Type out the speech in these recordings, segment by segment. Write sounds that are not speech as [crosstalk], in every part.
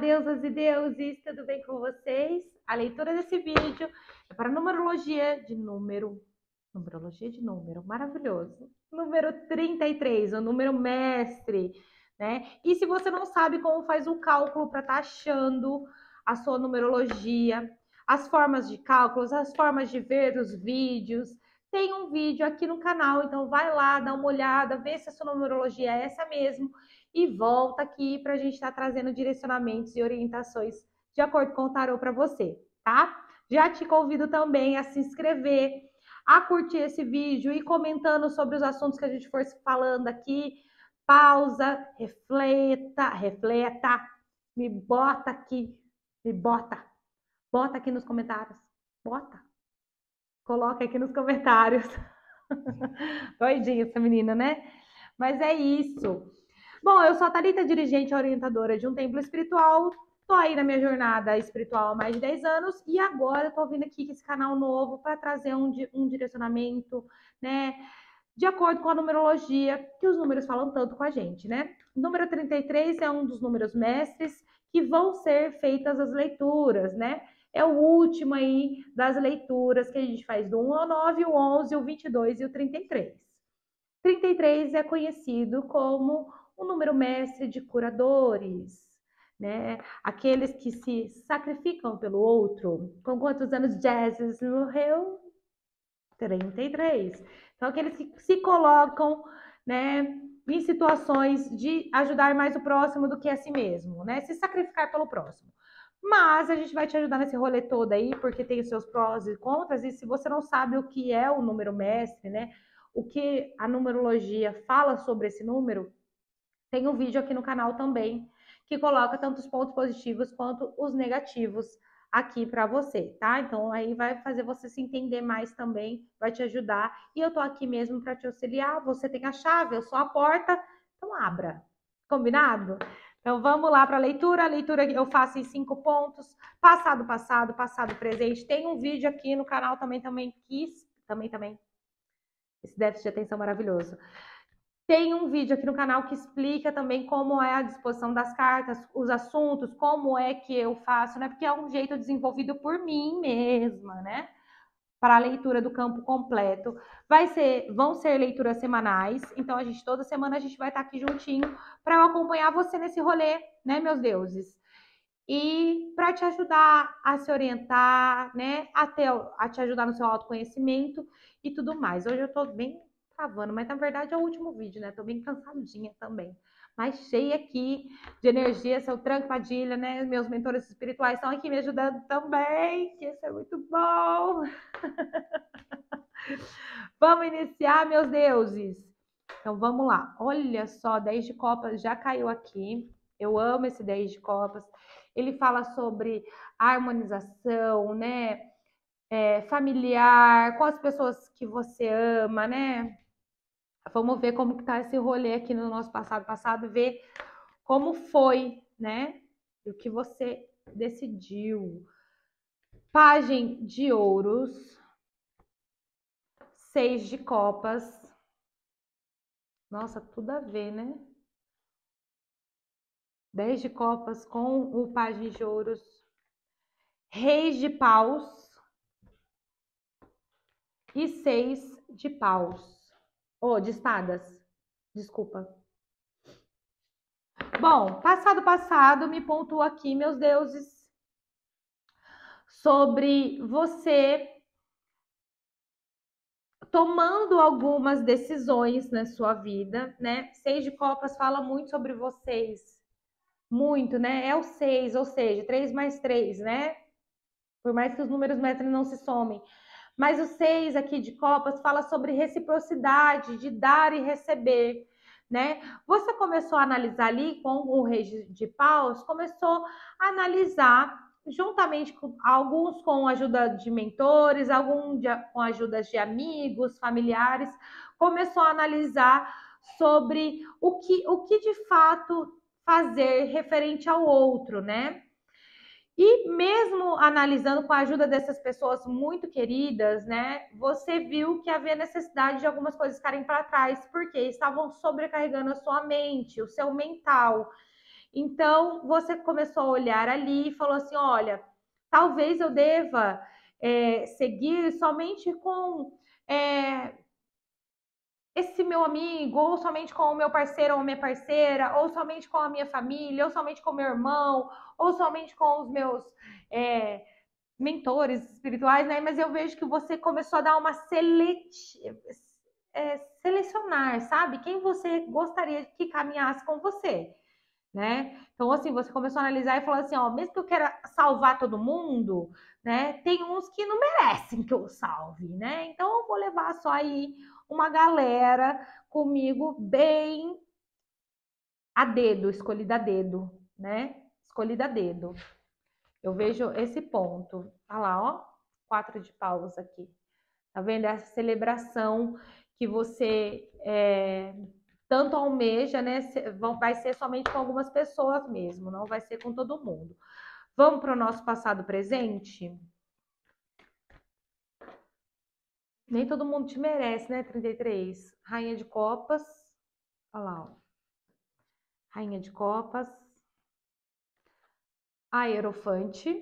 deusas e deuses, tudo bem com vocês? A leitura desse vídeo é para numerologia de número, numerologia de número, maravilhoso, número 33, o número mestre, né? E se você não sabe como faz o cálculo para estar tá achando a sua numerologia, as formas de cálculos, as formas de ver os vídeos, tem um vídeo aqui no canal, então vai lá, dá uma olhada, vê se a sua numerologia é essa mesmo e volta aqui para a gente estar tá trazendo direcionamentos e orientações de acordo com o tarô para você, tá? Já te convido também a se inscrever, a curtir esse vídeo e comentando sobre os assuntos que a gente for falando aqui. Pausa, refleta, refleta, me bota aqui, me bota, bota aqui nos comentários, bota, coloca aqui nos comentários. [laughs] Doidinha essa menina, né? Mas é isso. Bom, eu sou a Thalita, dirigente e orientadora de um templo espiritual. Tô aí na minha jornada espiritual há mais de 10 anos e agora eu tô vindo aqui com esse canal novo para trazer um, um direcionamento, né? de acordo com a numerologia, que os números falam tanto com a gente, né? O número 33 é um dos números mestres que vão ser feitas as leituras, né? É o último aí das leituras que a gente faz do 1 ao 9, o 11, o 22 e o 33. 33 é conhecido como um número mestre de curadores, né? Aqueles que se sacrificam pelo outro. Com quantos anos Jesus morreu? 33. Então, aqueles que se colocam, né, em situações de ajudar mais o próximo do que a si mesmo, né? Se sacrificar pelo próximo. Mas a gente vai te ajudar nesse rolê todo aí, porque tem os seus prós e contras, e se você não sabe o que é o número mestre, né? O que a numerologia fala sobre esse número, tem um vídeo aqui no canal também que coloca tanto os pontos positivos quanto os negativos aqui para você, tá? Então aí vai fazer você se entender mais também, vai te ajudar. E eu tô aqui mesmo para te auxiliar. Você tem a chave, eu sou a porta, então abra. Combinado? Então vamos lá para a leitura. A leitura eu faço em cinco pontos: passado, passado, passado, presente. Tem um vídeo aqui no canal também também quis, também também. Esse déficit de atenção maravilhoso. Tem um vídeo aqui no canal que explica também como é a disposição das cartas, os assuntos, como é que eu faço, né? Porque é um jeito desenvolvido por mim mesma, né? Para a leitura do campo completo. Vai ser, vão ser leituras semanais, então a gente toda semana a gente vai estar aqui juntinho para acompanhar você nesse rolê, né, meus deuses? E para te ajudar a se orientar, né, até a te ajudar no seu autoconhecimento e tudo mais. Hoje eu estou bem cavando, mas na verdade é o último vídeo, né? Tô bem cansadinha também. Mas cheia aqui de energia, seu trancadilha, né? Meus mentores espirituais estão aqui me ajudando também, que isso é muito bom. [laughs] vamos iniciar, meus deuses. Então vamos lá. Olha só, 10 de copas já caiu aqui. Eu amo esse 10 de copas. Ele fala sobre harmonização, né? É, familiar, com as pessoas que você ama, né? vamos ver como que tá esse rolê aqui no nosso passado passado, ver como foi, né? E o que você decidiu. Pagem de ouros, seis de copas. Nossa, tudo a ver, né? Dez de copas com o Pagem de ouros. Reis de paus e seis de paus. Ou oh, de espadas. Desculpa. Bom, passado, passado, me pontua aqui, meus deuses, sobre você tomando algumas decisões na sua vida, né? Seis de Copas fala muito sobre vocês. Muito, né? É o seis, ou seja, três mais três, né? Por mais que os números metros não se somem mas o seis aqui de Copas fala sobre reciprocidade, de dar e receber. Né? Você começou a analisar ali com o rei de paus, começou a analisar juntamente com alguns com ajuda de mentores, alguns com ajuda de amigos, familiares, começou a analisar sobre o que, o que de fato fazer referente ao outro, né? E mesmo analisando com a ajuda dessas pessoas muito queridas, né, você viu que havia necessidade de algumas coisas ficarem para trás, porque estavam sobrecarregando a sua mente, o seu mental. Então, você começou a olhar ali e falou assim: olha, talvez eu deva é, seguir somente com. É, esse meu amigo, ou somente com o meu parceiro ou minha parceira, ou somente com a minha família, ou somente com meu irmão, ou somente com os meus é, mentores espirituais, né? Mas eu vejo que você começou a dar uma seleti... é, selecionar, sabe? Quem você gostaria que caminhasse com você, né? Então, assim, você começou a analisar e falou assim, ó, mesmo que eu queira salvar todo mundo, né? Tem uns que não merecem que eu salve, né? Então, eu vou levar só aí uma galera comigo bem a dedo, escolhida a dedo, né? Escolhida a dedo. Eu vejo esse ponto. Olha tá lá, ó, quatro de paus aqui. Tá vendo? Essa é celebração que você é, tanto almeja, né? Vai ser somente com algumas pessoas mesmo, não vai ser com todo mundo. Vamos para o nosso passado presente? Nem todo mundo te merece, né? 33. Rainha de Copas. Olha lá, ó. Rainha de Copas. Aerofante.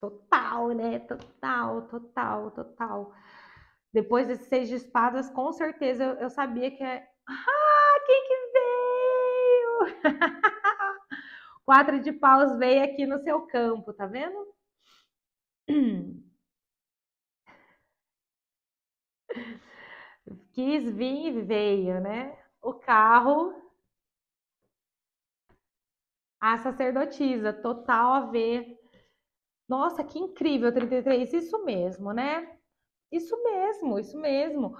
Total, né? Total, total, total. Depois desses seis de espadas, com certeza eu, eu sabia que é. Ah, quem que veio? [laughs] Quatro de paus veio aqui no seu campo, tá vendo? [clears throat] Quis vir e veio, né? O carro, a sacerdotisa, total a ver. Nossa, que incrível, 33, isso mesmo, né? Isso mesmo, isso mesmo.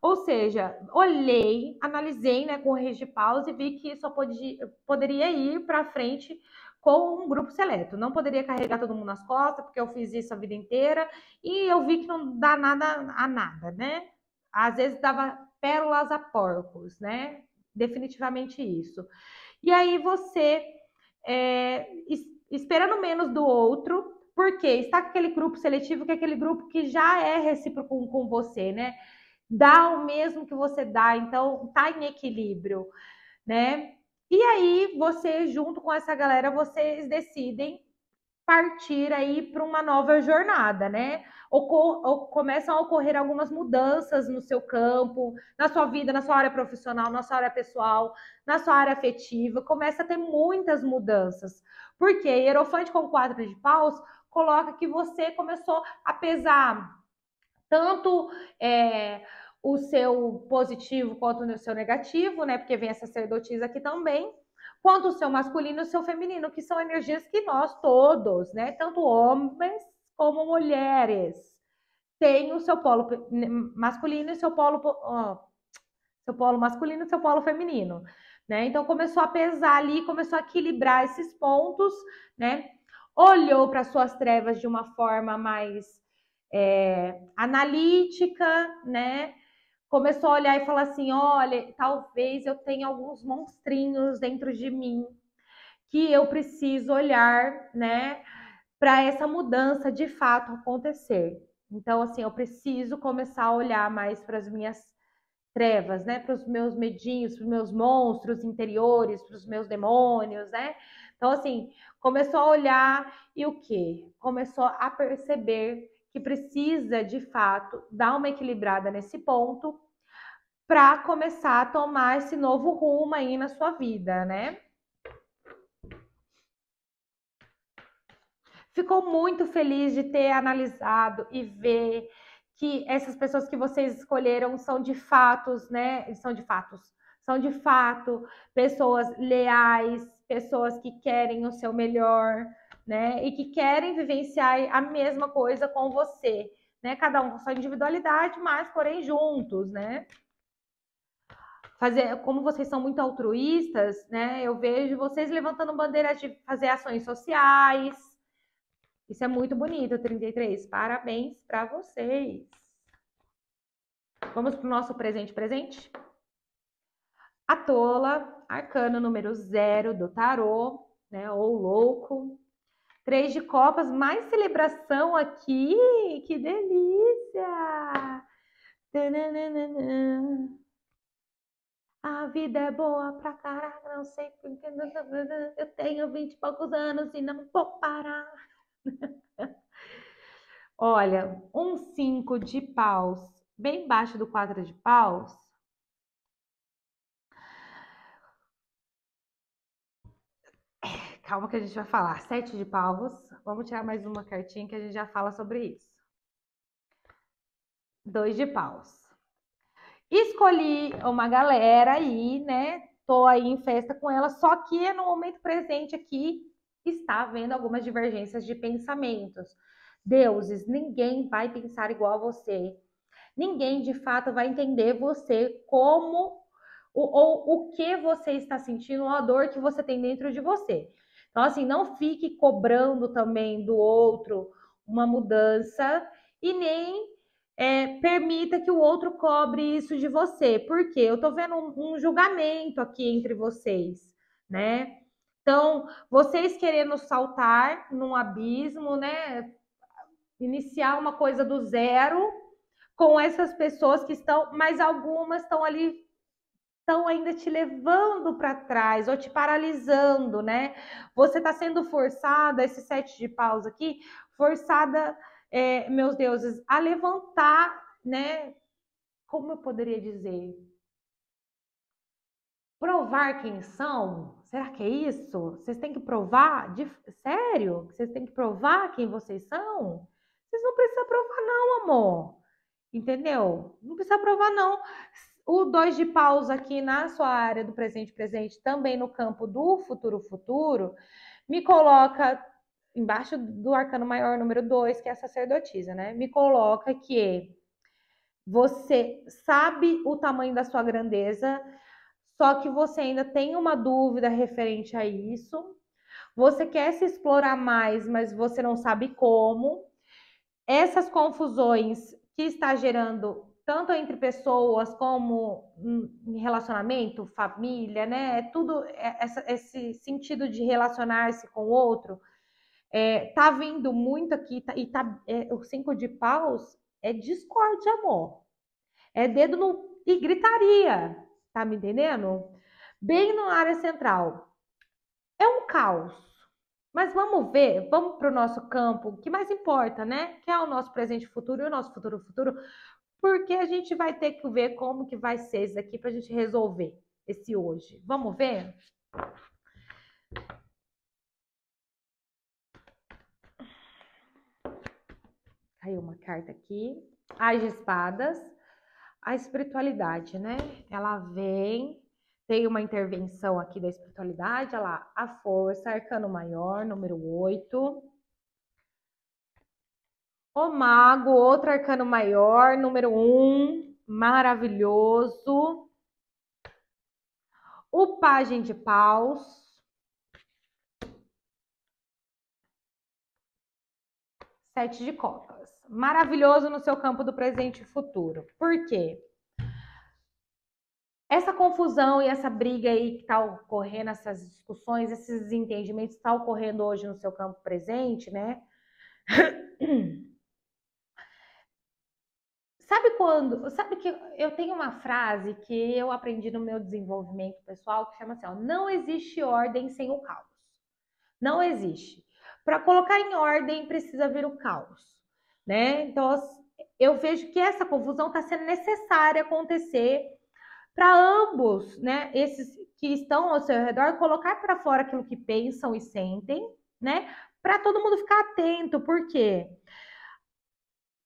Ou seja, olhei, analisei né, com o Regi Pause e vi que só podia, poderia ir para frente com um grupo seleto. Não poderia carregar todo mundo nas costas, porque eu fiz isso a vida inteira e eu vi que não dá nada a nada, né? Às vezes dava pérolas a porcos, né? Definitivamente isso. E aí você, é, esperando menos do outro, porque está com aquele grupo seletivo, que é aquele grupo que já é recíproco com, com você, né? Dá o mesmo que você dá, então tá em equilíbrio, né? E aí, você, junto com essa galera, vocês decidem partir aí para uma nova jornada, né? Ocor começam a ocorrer algumas mudanças no seu campo, na sua vida, na sua área profissional, na sua área pessoal, na sua área afetiva. Começa a ter muitas mudanças. Porque Hierofante com quadro de paus coloca que você começou a pesar tanto. É, o seu positivo quanto o seu negativo, né? Porque vem a sacerdotisa aqui também, quanto o seu masculino e o seu feminino, que são energias que nós todos, né? Tanto homens como mulheres, têm o seu polo masculino e seu polo. Oh, seu polo masculino e seu polo feminino, né? Então começou a pesar ali, começou a equilibrar esses pontos, né? Olhou para suas trevas de uma forma mais é, analítica, né? começou a olhar e falar assim: olha, talvez eu tenha alguns monstrinhos dentro de mim que eu preciso olhar, né, para essa mudança de fato acontecer. Então, assim, eu preciso começar a olhar mais para as minhas trevas, né, para os meus medinhos, para os meus monstros interiores, para os meus demônios, né? Então, assim, começou a olhar e o que? Começou a perceber que precisa de fato dar uma equilibrada nesse ponto para começar a tomar esse novo rumo aí na sua vida, né? Ficou muito feliz de ter analisado e ver que essas pessoas que vocês escolheram são de fatos, né? São de fatos. São de fato pessoas leais, pessoas que querem o seu melhor, né? E que querem vivenciar a mesma coisa com você, né? Cada um com sua individualidade, mas porém juntos, né? fazer, como vocês são muito altruístas, né? Eu vejo vocês levantando bandeiras de fazer ações sociais. Isso é muito bonito, 33. Parabéns para vocês. Vamos para o nosso presente presente? A tola, arcano número zero do tarô, né? Ou louco. Três de copas, mais celebração aqui. Que delícia! Tananana. A vida é boa pra caralho, não sei porque. Eu tenho vinte e poucos anos e não vou parar. [laughs] Olha, um cinco de paus, bem baixo do quatro de paus. Calma que a gente vai falar. Sete de paus. Vamos tirar mais uma cartinha que a gente já fala sobre isso. Dois de paus. Escolhi uma galera aí, né? Tô aí em festa com ela, só que é no momento presente aqui está havendo algumas divergências de pensamentos. Deuses, ninguém vai pensar igual a você. Ninguém de fato vai entender você como ou, ou o que você está sentindo, ou a dor que você tem dentro de você. Então, assim, não fique cobrando também do outro uma mudança e nem é, permita que o outro cobre isso de você, porque eu estou vendo um, um julgamento aqui entre vocês, né? Então, vocês querendo saltar num abismo, né? Iniciar uma coisa do zero com essas pessoas que estão, mas algumas estão ali, estão ainda te levando para trás ou te paralisando, né? Você está sendo forçada, esse sete de pausa aqui, forçada é, meus deuses, a levantar, né? Como eu poderia dizer? Provar quem são? Será que é isso? Vocês têm que provar? De... Sério? Vocês têm que provar quem vocês são? Vocês não precisam provar, não, amor. Entendeu? Não precisa provar, não. O dois de paus aqui na sua área do presente presente, também no campo do futuro futuro, me coloca embaixo do arcano maior número 2, que é a sacerdotisa, né? Me coloca que você sabe o tamanho da sua grandeza, só que você ainda tem uma dúvida referente a isso. Você quer se explorar mais, mas você não sabe como. Essas confusões que está gerando tanto entre pessoas como em relacionamento, família, né? Tudo é, esse sentido de relacionar-se com o outro é, tá vindo muito aqui, tá, e tá, é, o cinco de paus é discórdia, amor. É dedo no, e gritaria, tá me entendendo? Bem na área central. É um caos. Mas vamos ver, vamos para o nosso campo, o que mais importa, né? Que é o nosso presente futuro e o nosso futuro futuro, porque a gente vai ter que ver como que vai ser isso aqui para a gente resolver esse hoje. Vamos ver? Caiu tá uma carta aqui. As espadas. A espiritualidade, né? Ela vem, tem uma intervenção aqui da espiritualidade. Olha lá, a força, arcano maior, número 8. O mago, outro arcano maior, número 1. Maravilhoso. O pajem de paus Sete de copas. Maravilhoso no seu campo do presente e futuro. Por quê? Essa confusão e essa briga aí que está ocorrendo, essas discussões, esses entendimentos que está ocorrendo hoje no seu campo presente, né? [clears throat] Sabe quando? Sabe que eu tenho uma frase que eu aprendi no meu desenvolvimento pessoal que chama assim: ó, não existe ordem sem o caos. Não existe. Para colocar em ordem, precisa vir o caos, né? Então, eu vejo que essa confusão está sendo necessária acontecer para ambos, né? Esses que estão ao seu redor, colocar para fora aquilo que pensam e sentem, né? Para todo mundo ficar atento, porque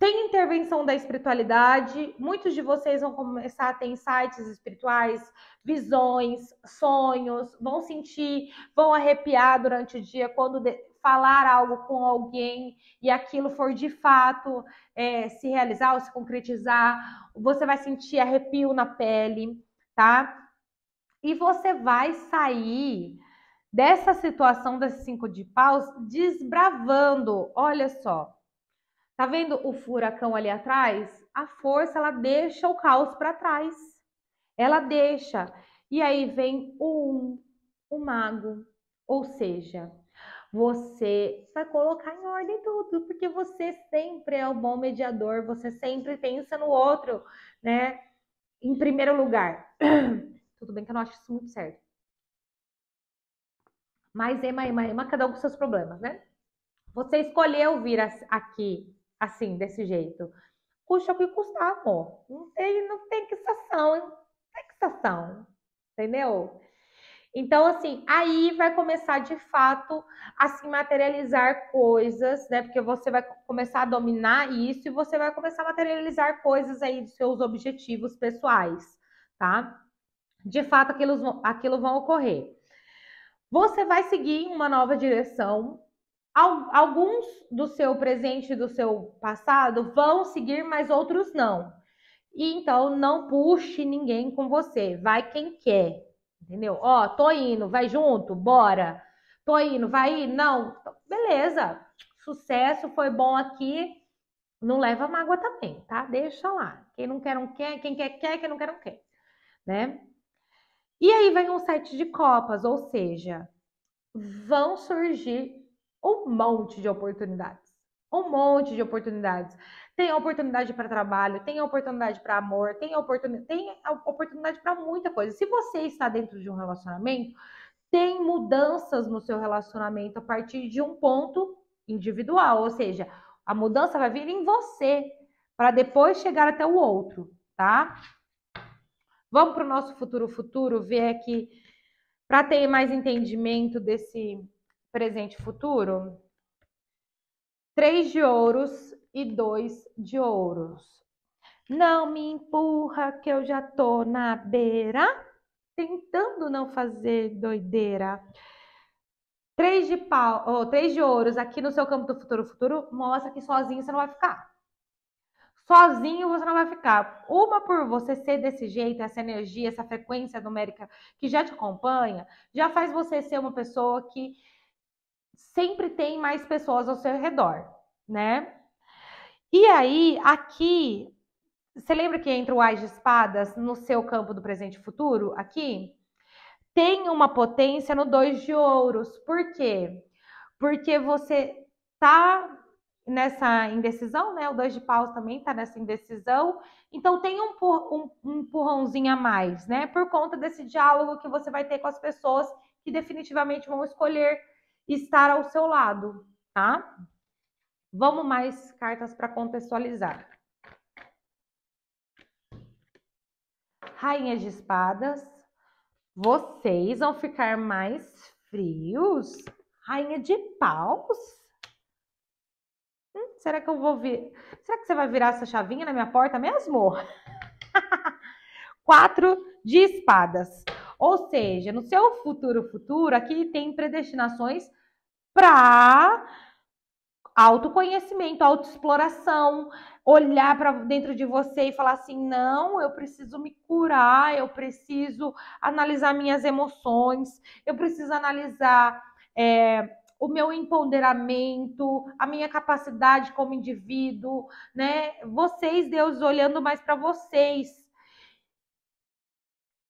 tem intervenção da espiritualidade, muitos de vocês vão começar a ter insights espirituais, visões, sonhos, vão sentir, vão arrepiar durante o dia quando falar algo com alguém e aquilo for de fato é, se realizar ou se concretizar, você vai sentir arrepio na pele, tá? E você vai sair dessa situação das cinco de paus desbravando. Olha só, tá vendo o furacão ali atrás? A força ela deixa o caos para trás, ela deixa. E aí vem o um, o mago, ou seja, você vai colocar em ordem tudo, porque você sempre é o bom mediador, você sempre pensa no outro, né? Em primeiro lugar. [clears throat] Tudo bem que eu não acho isso muito certo. Mas ema, ema, ema, cada um com seus problemas, né? Você escolheu vir aqui assim, desse jeito. Custa o que custar, amor. Não tem, não tem que estação, hein? Não tem que estação, entendeu? Então, assim, aí vai começar de fato a se materializar coisas, né? Porque você vai começar a dominar isso e você vai começar a materializar coisas aí dos seus objetivos pessoais, tá? De fato, aquilo, aquilo vão ocorrer. Você vai seguir uma nova direção. Alguns do seu presente e do seu passado vão seguir, mas outros não. E então não puxe ninguém com você, vai quem quer, entendeu? Ó, tô indo, vai junto, bora. Tô indo, vai ir, não. Beleza, sucesso, foi bom aqui. Não leva mágoa também, tá? Deixa lá. Quem não quer, não quer. Quem quer, quer. Quem não quer, não quer. Né? E aí vem um sete de copas, ou seja, vão surgir um monte de oportunidades um monte de oportunidades. Tem oportunidade para trabalho, tem oportunidade para amor, tem oportunidade, tem oportunidade para muita coisa. Se você está dentro de um relacionamento, tem mudanças no seu relacionamento a partir de um ponto individual, ou seja, a mudança vai vir em você para depois chegar até o outro, tá? Vamos para o nosso futuro futuro, ver aqui para ter mais entendimento desse presente futuro três de ouros e dois de ouros. Não me empurra que eu já tô na beira, tentando não fazer doideira. Três de pau, oh, três de ouros aqui no seu campo do futuro futuro mostra que sozinho você não vai ficar. Sozinho você não vai ficar. Uma por você ser desse jeito, essa energia, essa frequência numérica que já te acompanha, já faz você ser uma pessoa que sempre tem mais pessoas ao seu redor, né? E aí, aqui, você lembra que entre o Ais de Espadas, no seu campo do presente e futuro, aqui, tem uma potência no dois de ouros. Por quê? Porque você tá nessa indecisão, né? O dois de paus também tá nessa indecisão. Então tem um, um, um empurrãozinho a mais, né? Por conta desse diálogo que você vai ter com as pessoas que definitivamente vão escolher estar ao seu lado, tá? Vamos mais cartas para contextualizar. Rainha de espadas, vocês vão ficar mais frios? Rainha de paus? Hum, será que eu vou vir? Será que você vai virar essa chavinha na minha porta mesmo? [laughs] Quatro de espadas. Ou seja, no seu futuro futuro, aqui tem predestinações para autoconhecimento, autoexploração, olhar para dentro de você e falar assim: não, eu preciso me curar, eu preciso analisar minhas emoções, eu preciso analisar é, o meu empoderamento, a minha capacidade como indivíduo, né? Vocês, Deus, olhando mais para vocês.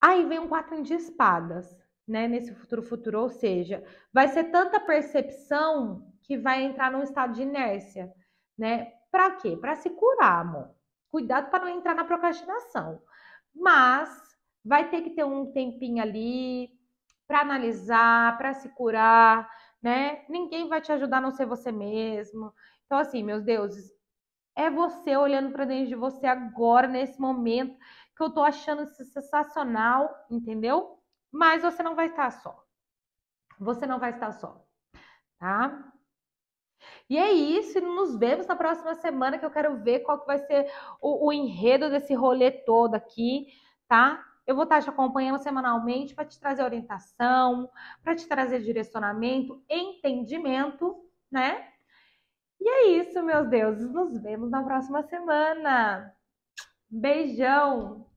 Aí vem um quatro de espadas né, nesse futuro futuro, ou seja, vai ser tanta percepção que vai entrar num estado de inércia, né? Para quê? Para se curar, amor. Cuidado para não entrar na procrastinação. Mas vai ter que ter um tempinho ali para analisar, para se curar, né? Ninguém vai te ajudar a não ser você mesmo. Então assim, meus deuses, é você olhando para dentro de você agora nesse momento que eu tô achando sensacional, entendeu? Mas você não vai estar só. Você não vai estar só, tá? E é isso, nos vemos na próxima semana que eu quero ver qual que vai ser o, o enredo desse rolê todo aqui, tá? Eu vou estar te acompanhando semanalmente para te trazer orientação, para te trazer direcionamento, entendimento, né? E é isso, meus deuses. Nos vemos na próxima semana. Beijão!